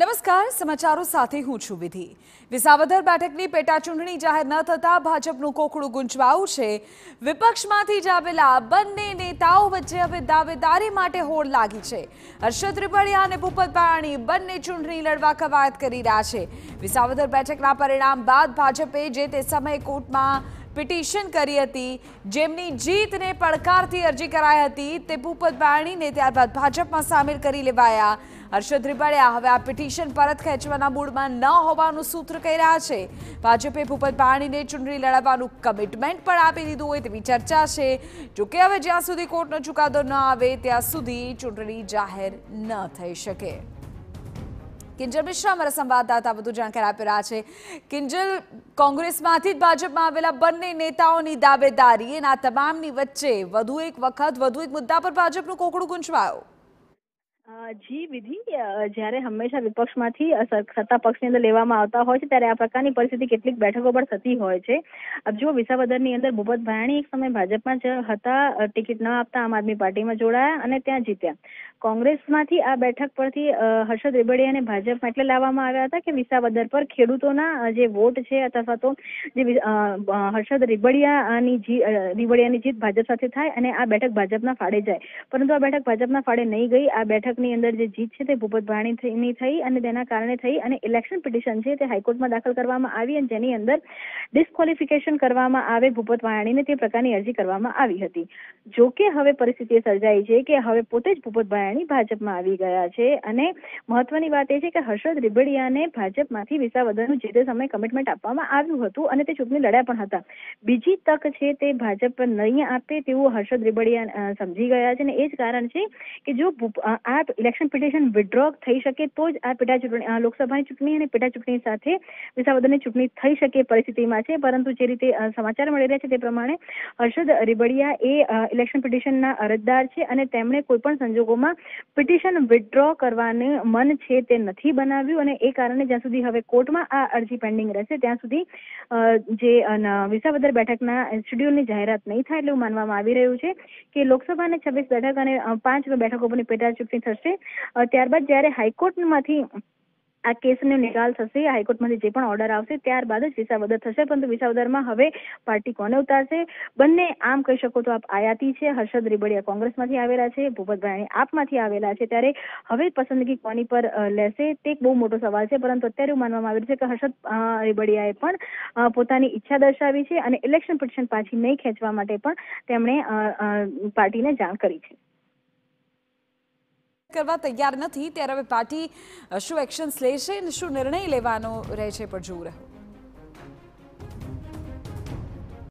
નમસ્કાર સમાચારો સાથે હું છું વિધિ વિસાવદર બેઠકની પેટા ચૂંટણી જાહેર ન થતાં ભાજપનું કોકડું ગુંચવાયું છે વિપક્ષમાંથી જ આવેલા બંને નેતાઓ વચ્ચે હવે દાવેદારી માટે હોડ લાગી છે હર્ષદ ત્રિપડિયા અને ભૂપત પાણી બંને ચૂંટણી લડવા કવાયત કરી રહ્યા છે વિસાવદર બેઠકના પરિણામ બાદ ભાજપે જે તે સમયે કોર્ટમાં પિટિશન કરી હતી જેમની જીતને પડકારથી અરજી કરાઈ હતી તે ભૂપત બાણીને ત્યારબાદ ભાજપમાં સામેલ કરી લેવાયા હર્ષદ રીબડિયા હવે આ પિટિશન પરત ખેંચવાના મૂળમાં ન હોવાનું સૂત્ર કહી રહ્યા છે ભાજપે ભૂપત બાણીને ચૂંટણી લડાવવાનું કમિટમેન્ટ પણ આપી દીધું હોય તેવી ચર્ચા છે જોકે હવે જ્યાં સુધી કોર્ટનો ચુકાદો ન આવે ત્યાં સુધી ચૂંટણી જાહેર ન થઈ શકે કિંજલ મિશ્રા અમારા સંવાદદાતા વધુ જાણકારી આપી રહ્યા છે કિંજલ કોંગ્રેસમાંથી જ ભાજપમાં આવેલા બંને નેતાઓની દાવેદારી એના તમામની વચ્ચે વધુ એક વખત વધુ એક મુદ્દા પર ભાજપનું કોકડું ગુંચવાયું જી વિધિ જ્યારે હંમેશા વિપક્ષમાંથી સત્તા પક્ષની અંદર લેવામાં આવતા હોય છે ત્યારે આ પ્રકારની પરિસ્થિતિ કેટલીક બેઠકો પર થતી હોય છે જો વિસાવદરની અંદર ભૂપત ભાયાણી એક સમય ભાજપમાં જ હતા ટિકિટ ન આપતા આમ આદમી પાર્ટીમાં જોડાયા અને ત્યાં જીત્યા કોંગ્રેસમાંથી આ બેઠક પરથી હર્ષદ રેબડિયાને ભાજપમાં એટલે લાવવામાં આવ્યા હતા કે વિસાવદર પર ખેડૂતોના જે વોટ છે અથવા તો જે હર્ષદ રીબડિયાની રીબડિયાની જીત ભાજપ સાથે થાય અને આ બેઠક ભાજપના ફાળે જાય પરંતુ આ બેઠક ભાજપના ફાળે નહીં ગઈ આ બેઠક બેઠકની અંદર જે જીત છે તે ભૂપત ભાણીની થઈ અને તેના કારણે થઈ અને ઇલેક્શન પિટિશન છે તે હાઈકોર્ટમાં દાખલ કરવામાં આવી અને જેની અંદર ડિસ્કવોલિફિકેશન કરવામાં આવે ભૂપત વાયાણીને તે પ્રકારની અરજી કરવામાં આવી હતી જો કે હવે પરિસ્થિતિ સર્જાઈ છે કે હવે પોતે જ ભૂપત ભાયાણી ભાજપમાં આવી ગયા છે અને મહત્વની વાત એ છે કે હર્ષદ રીબડિયાને ભાજપમાંથી વિસાવદરનું જે તે સમયે કમિટમેન્ટ આપવામાં આવ્યું હતું અને તે ચૂંટણી લડ્યા પણ હતા બીજી તક છે તે ભાજપ નહીં આપે તેવું હર્ષદ રીબડિયા સમજી ગયા છે અને એ જ કારણ છે કે જો આ આ ઇલેક્શન પિટિશન વિડ્રો થઈ શકે તો જ આ પેટા ચૂંટણી લોકસભાની ચૂંટણી અને પેટા ચૂંટણી સાથે વિસાવદરની ચૂંટણી થઈ શકે પરિસ્થિતિમાં છે પરંતુ જે રીતે સમાચાર મળી રહ્યા છે તે પ્રમાણે હર્ષદ રીબડિયા એ ઇલેક્શન પિટિશનના અરજદાર છે અને તેમણે કોઈપણ સંજોગોમાં પિટિશન વિડ્રો કરવાનું મન છે તે નથી બનાવ્યું અને એ કારણે જ્યાં સુધી હવે કોર્ટમાં આ અરજી પેન્ડિંગ રહેશે ત્યાં સુધી જે વિસાવદર બેઠકના શેડ્યુલની જાહેરાત નહીં થાય એટલે એવું માનવામાં આવી રહ્યું છે કે લોકસભાને છવ્વીસ બેઠક અને પાંચ બેઠકો પરની પેટા ચૂંટણી થશે થશે ત્યારબાદ જ્યારે હાઈકોર્ટમાંથી આ કેસનો નિકાલ થશે હાઈકોર્ટમાંથી જે પણ ઓર્ડર આવશે ત્યારબાદ જ વિસાવદર થશે પરંતુ વિસાવદરમાં હવે પાર્ટી કોને ઉતારશે બંને આમ કહી શકો તો આપ આયાતી છે હર્ષદ રીબડિયા કોંગ્રેસમાંથી આવેલા છે ભૂપતભાઈ આપમાંથી આવેલા છે ત્યારે હવે પસંદગી કોની પર લેશે તે બહુ મોટો સવાલ છે પરંતુ અત્યારે એવું માનવામાં આવી છે કે હર્ષદ રીબડિયાએ પણ પોતાની ઈચ્છા દર્શાવી છે અને ઇલેક્શન પિટિશન પાછી નહીં ખેંચવા માટે પણ તેમણે પાર્ટીને જાણ કરી છે કરવા તૈયાર નથી ત્યારે હવે પાર્ટી શું એક્શન્સ લેશે અને શું નિર્ણય લેવાનો રહેશે પણ જોવું